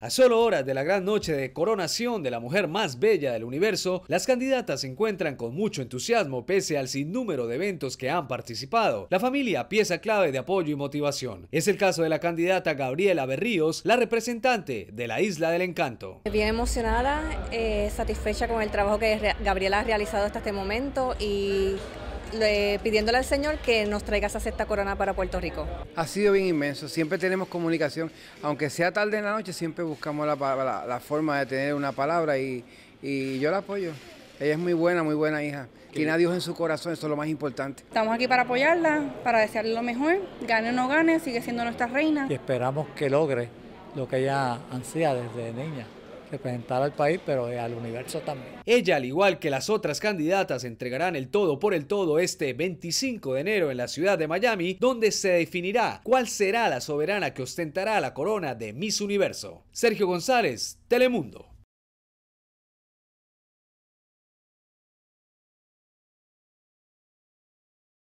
A solo horas de la gran noche de coronación de la mujer más bella del universo, las candidatas se encuentran con mucho entusiasmo pese al sinnúmero de eventos que han participado. La familia, pieza clave de apoyo y motivación. Es el caso de la candidata Gabriela Berríos, la representante de la Isla del Encanto. Bien emocionada, eh, satisfecha con el trabajo que Gabriela ha realizado hasta este momento y pidiéndole al Señor que nos traiga esa sexta corona para Puerto Rico. Ha sido bien inmenso, siempre tenemos comunicación, aunque sea tarde en la noche, siempre buscamos la, forma de tener una palabra y, y yo la apoyo. Ella es muy buena, muy buena hija. Tiene a Dios en su corazón, eso es lo más importante. Estamos aquí para apoyarla, para desearle lo mejor, gane o no gane, sigue siendo nuestra reina. Y esperamos que logre lo que ella ansía desde niña representar al país, pero al universo también. Ella, al igual que las otras candidatas, entregarán el todo por el todo este 25 de enero en la ciudad de Miami, donde se definirá cuál será la soberana que ostentará la corona de Miss Universo. Sergio González, Telemundo.